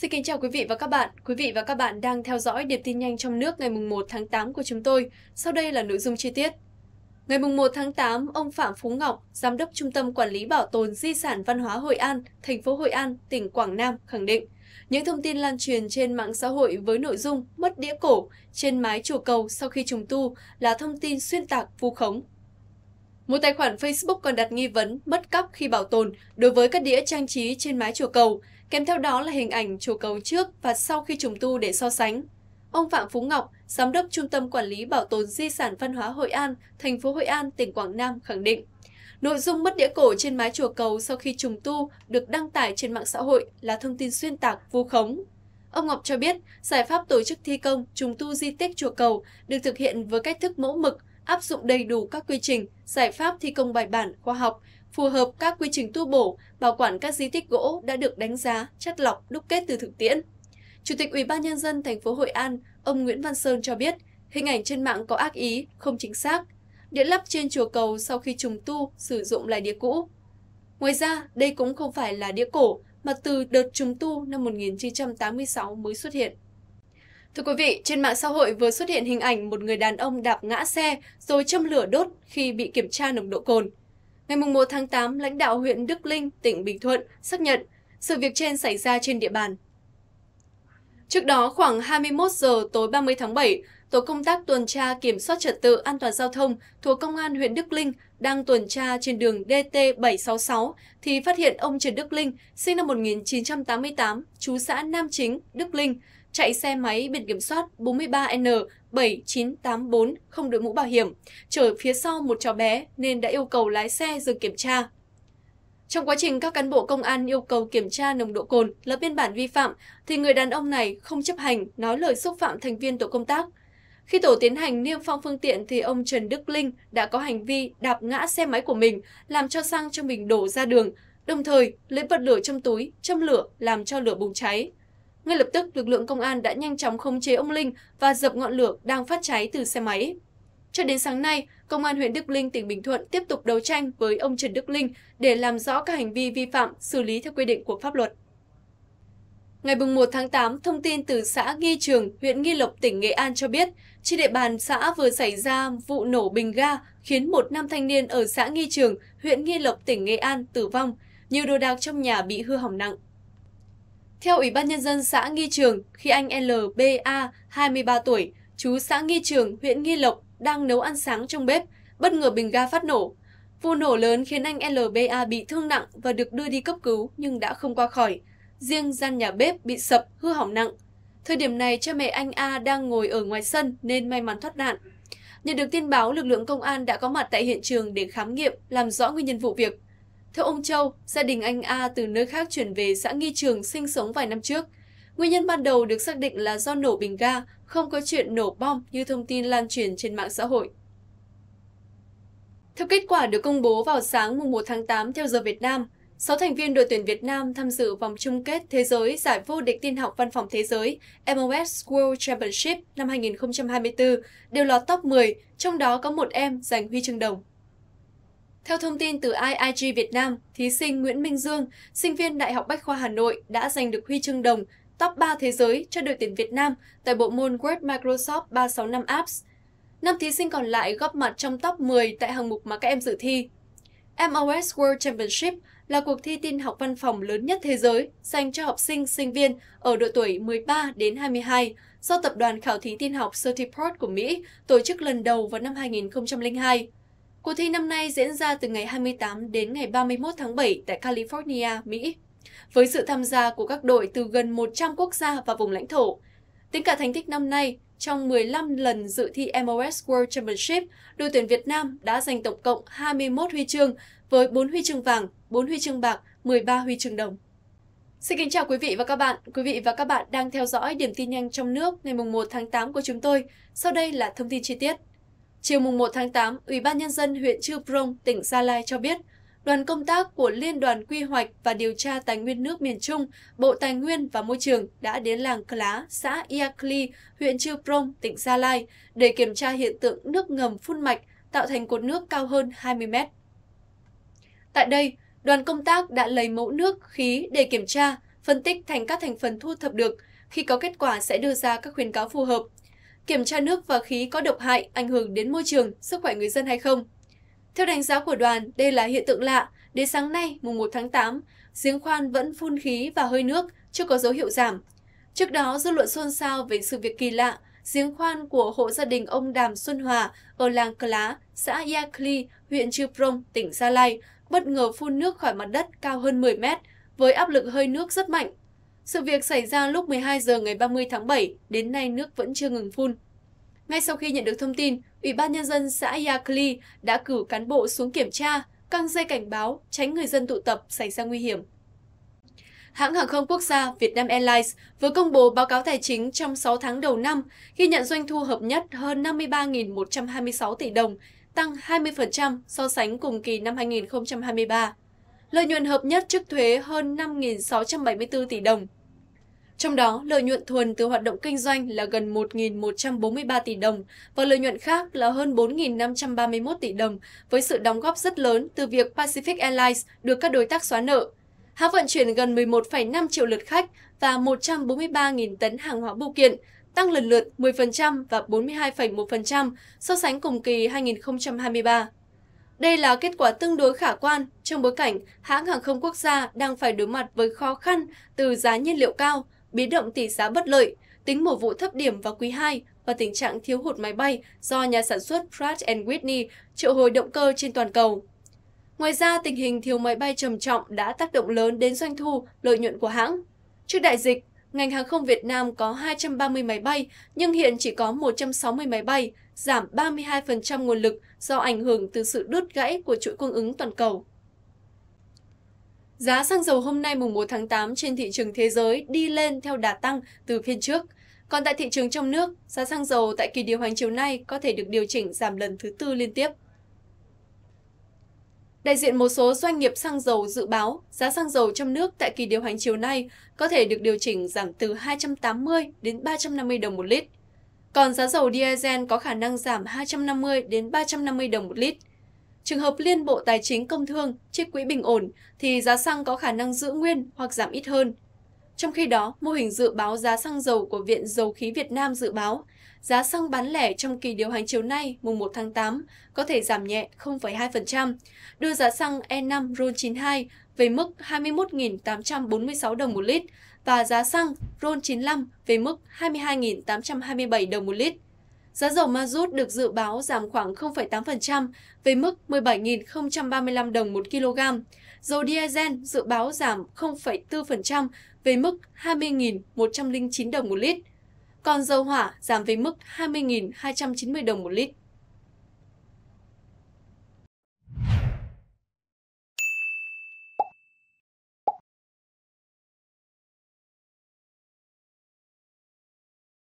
Xin kính chào quý vị và các bạn. Quý vị và các bạn đang theo dõi điểm tin nhanh trong nước ngày 1 tháng 8 của chúng tôi. Sau đây là nội dung chi tiết. Ngày 1 tháng 8, ông Phạm Phú Ngọc, Giám đốc Trung tâm Quản lý Bảo tồn Di sản Văn hóa Hội An, thành phố Hội An, tỉnh Quảng Nam khẳng định, những thông tin lan truyền trên mạng xã hội với nội dung mất đĩa cổ trên mái chùa cầu sau khi trùng tu là thông tin xuyên tạc vu khống, một tài khoản Facebook còn đặt nghi vấn mất cóc khi bảo tồn đối với các đĩa trang trí trên mái chùa cầu, kèm theo đó là hình ảnh chùa cầu trước và sau khi trùng tu để so sánh. Ông Phạm Phú Ngọc, Giám đốc Trung tâm Quản lý Bảo tồn Di sản Văn hóa Hội An, thành phố Hội An, tỉnh Quảng Nam khẳng định, nội dung mất đĩa cổ trên mái chùa cầu sau khi trùng tu được đăng tải trên mạng xã hội là thông tin xuyên tạc vu khống. Ông Ngọc cho biết, giải pháp tổ chức thi công trùng tu di tích chùa cầu được thực hiện với cách thức mẫu mực, áp dụng đầy đủ các quy trình, giải pháp thi công bài bản, khoa học, phù hợp các quy trình tu bổ, bảo quản các di tích gỗ đã được đánh giá, chất lọc, đúc kết từ thực tiễn. Chủ tịch Ủy ban nhân dân thành phố Hội An, ông Nguyễn Văn Sơn cho biết, hình ảnh trên mạng có ác ý, không chính xác. địa lắp trên chùa cầu sau khi trùng tu sử dụng lại đĩa cũ. Ngoài ra, đây cũng không phải là đĩa cổ mà từ đợt trùng tu năm 1986 mới xuất hiện. Thưa quý vị, trên mạng xã hội vừa xuất hiện hình ảnh một người đàn ông đạp ngã xe rồi châm lửa đốt khi bị kiểm tra nồng độ cồn. Ngày 1 tháng 8, lãnh đạo huyện Đức Linh, tỉnh Bình Thuận xác nhận sự việc trên xảy ra trên địa bàn. Trước đó, khoảng 21 giờ tối 30 tháng 7, tổ công tác tuần tra kiểm soát trật tự an toàn giao thông thuộc Công an huyện Đức Linh đang tuần tra trên đường DT766 thì phát hiện ông Trần Đức Linh, sinh năm 1988, chú xã Nam Chính, Đức Linh, chạy xe máy biển kiểm soát 43N7984 không đội mũ bảo hiểm, chở phía sau một cháu bé nên đã yêu cầu lái xe dừng kiểm tra. Trong quá trình các cán bộ công an yêu cầu kiểm tra nồng độ cồn, lập biên bản vi phạm, thì người đàn ông này không chấp hành, nói lời xúc phạm thành viên tổ công tác. Khi tổ tiến hành niêm phong phương tiện thì ông Trần Đức Linh đã có hành vi đạp ngã xe máy của mình, làm cho xăng cho mình đổ ra đường, đồng thời lấy vật lửa trong túi, châm lửa làm cho lửa bùng cháy. Ngay lập tức, lực lượng công an đã nhanh chóng khống chế ông Linh và dập ngọn lửa đang phát cháy từ xe máy. Cho đến sáng nay, Công an huyện Đức Linh, tỉnh Bình Thuận tiếp tục đấu tranh với ông Trần Đức Linh để làm rõ các hành vi vi phạm, xử lý theo quy định của pháp luật. Ngày 1 tháng 8, thông tin từ xã Nghi Trường, huyện Nghi Lộc, tỉnh Nghệ An cho biết, trên địa bàn xã vừa xảy ra vụ nổ bình ga khiến một nam thanh niên ở xã Nghi Trường, huyện Nghi Lộc, tỉnh Nghệ An tử vong, nhiều đồ đạc trong nhà bị hư hỏng nặng. Theo Ủy ban Nhân dân xã Nghi Trường, khi anh LBA, 23 tuổi, chú xã Nghi Trường, huyện Nghi Lộc, đang nấu ăn sáng trong bếp, bất ngờ bình ga phát nổ. Vụ nổ lớn khiến anh LBA bị thương nặng và được đưa đi cấp cứu nhưng đã không qua khỏi. Riêng gian nhà bếp bị sập, hư hỏng nặng. Thời điểm này, cha mẹ anh A đang ngồi ở ngoài sân nên may mắn thoát nạn. Nhận được tin báo, lực lượng công an đã có mặt tại hiện trường để khám nghiệm, làm rõ nguyên nhân vụ việc. Theo ông Châu, gia đình anh A từ nơi khác chuyển về xã Nghi Trường sinh sống vài năm trước. Nguyên nhân ban đầu được xác định là do nổ bình ga, không có chuyện nổ bom như thông tin lan truyền trên mạng xã hội. Theo kết quả được công bố vào sáng mùng 1 tháng 8 theo giờ Việt Nam, 6 thành viên đội tuyển Việt Nam tham dự vòng chung kết thế giới giải vô địch tin học văn phòng thế giới MOS World Championship năm 2024 đều lọt top 10, trong đó có một em giành huy chương đồng. Theo thông tin từ IIG Việt Nam, thí sinh Nguyễn Minh Dương, sinh viên Đại học Bách khoa Hà Nội đã giành được huy chương đồng top 3 thế giới cho đội tuyển Việt Nam tại bộ môn Word Microsoft 365 Apps. Năm thí sinh còn lại góp mặt trong top 10 tại hạng mục mà các em dự thi. MOS World Championship là cuộc thi tin học văn phòng lớn nhất thế giới dành cho học sinh, sinh viên ở độ tuổi 13 đến 22 do Tập đoàn Khảo thí tin học Certiport của Mỹ tổ chức lần đầu vào năm 2002. Cuộc thi năm nay diễn ra từ ngày 28 đến ngày 31 tháng 7 tại California, Mỹ, với sự tham gia của các đội từ gần 100 quốc gia và vùng lãnh thổ. Tính cả thành tích năm nay, trong 15 lần dự thi MOS World Championship, đội tuyển Việt Nam đã giành tổng cộng 21 huy chương với 4 huy chương vàng, 4 huy chương bạc, 13 huy chương đồng. Xin kính chào quý vị và các bạn. Quý vị và các bạn đang theo dõi điểm tin nhanh trong nước ngày 1 tháng 8 của chúng tôi. Sau đây là thông tin chi tiết. Chiều mùng 1 tháng 8, Ủy ban Nhân dân huyện Chư Prong, tỉnh Gia Lai cho biết, đoàn công tác của Liên đoàn Quy hoạch và Điều tra Tài nguyên nước miền Trung, Bộ Tài nguyên và Môi trường đã đến làng Clá, xã Iakli, huyện Chư Prong, tỉnh Gia Lai để kiểm tra hiện tượng nước ngầm phun mạch tạo thành cột nước cao hơn 20 mét. Tại đây, đoàn công tác đã lấy mẫu nước, khí để kiểm tra, phân tích thành các thành phần thu thập được. Khi có kết quả sẽ đưa ra các khuyến cáo phù hợp kiểm tra nước và khí có độc hại ảnh hưởng đến môi trường, sức khỏe người dân hay không. Theo đánh giá của đoàn, đây là hiện tượng lạ. Đến sáng nay, mùng 1 tháng 8, giếng khoan vẫn phun khí và hơi nước, chưa có dấu hiệu giảm. Trước đó, dư luận xôn xao về sự việc kỳ lạ, giếng khoan của hộ gia đình ông Đàm Xuân Hòa ở làng Cờ Lá, xã Kli, huyện Chư Prong, tỉnh Gia Lai, bất ngờ phun nước khỏi mặt đất cao hơn 10 mét với áp lực hơi nước rất mạnh sự việc xảy ra lúc 12 giờ ngày 30 tháng 7, đến nay nước vẫn chưa ngừng phun. Ngay sau khi nhận được thông tin, Ủy ban Nhân dân xã Yakli đã cử cán bộ xuống kiểm tra, căng dây cảnh báo, tránh người dân tụ tập xảy ra nguy hiểm. Hãng hàng không quốc gia Vietnam Airlines vừa công bố báo cáo tài chính trong 6 tháng đầu năm, ghi nhận doanh thu hợp nhất hơn 53.126 tỷ đồng, tăng 20% so sánh cùng kỳ năm 2023. Lợi nhuận hợp nhất trước thuế hơn 5.674 tỷ đồng, trong đó, lợi nhuận thuần từ hoạt động kinh doanh là gần 1.143 tỷ đồng và lợi nhuận khác là hơn 4.531 tỷ đồng với sự đóng góp rất lớn từ việc Pacific Airlines được các đối tác xóa nợ. Hãng vận chuyển gần 11,5 triệu lượt khách và 143.000 tấn hàng hóa bưu kiện, tăng lần lượt 10% và 42,1% so sánh cùng kỳ 2023. Đây là kết quả tương đối khả quan trong bối cảnh hãng hàng không quốc gia đang phải đối mặt với khó khăn từ giá nhiên liệu cao, biến động tỷ giá bất lợi, tính mùa vụ thấp điểm vào quý 2 và tình trạng thiếu hụt máy bay do nhà sản xuất Pratt Whitney triệu hồi động cơ trên toàn cầu. Ngoài ra, tình hình thiếu máy bay trầm trọng đã tác động lớn đến doanh thu, lợi nhuận của hãng. Trước đại dịch, ngành hàng không Việt Nam có 230 máy bay, nhưng hiện chỉ có 160 máy bay, giảm 32% nguồn lực do ảnh hưởng từ sự đứt gãy của chuỗi cung ứng toàn cầu. Giá xăng dầu hôm nay mùng 1 tháng 8 trên thị trường thế giới đi lên theo đà tăng từ phiên trước. Còn tại thị trường trong nước, giá xăng dầu tại kỳ điều hành chiều nay có thể được điều chỉnh giảm lần thứ tư liên tiếp. Đại diện một số doanh nghiệp xăng dầu dự báo giá xăng dầu trong nước tại kỳ điều hành chiều nay có thể được điều chỉnh giảm từ 280 đến 350 đồng một lít. Còn giá dầu diesel có khả năng giảm 250 đến 350 đồng một lít. Trường hợp liên Bộ Tài chính Công Thương trích quỹ bình ổn thì giá xăng có khả năng giữ nguyên hoặc giảm ít hơn. Trong khi đó, mô hình dự báo giá xăng dầu của Viện Dầu khí Việt Nam dự báo giá xăng bán lẻ trong kỳ điều hành chiều nay mùng 1 tháng 8 có thể giảm nhẹ 0,2%, đưa giá xăng E5 RON92 về mức 21.846 đồng một lít và giá xăng RON95 về mức 22.827 đồng một lít. Giá dầu ma rút được dự báo giảm khoảng 0,8% về mức 17.035 đồng một kg. Dầu diesel dự báo giảm 0,4% về mức 20.109 đồng một lít. Còn dầu hỏa giảm về mức 20.290 đồng một lít.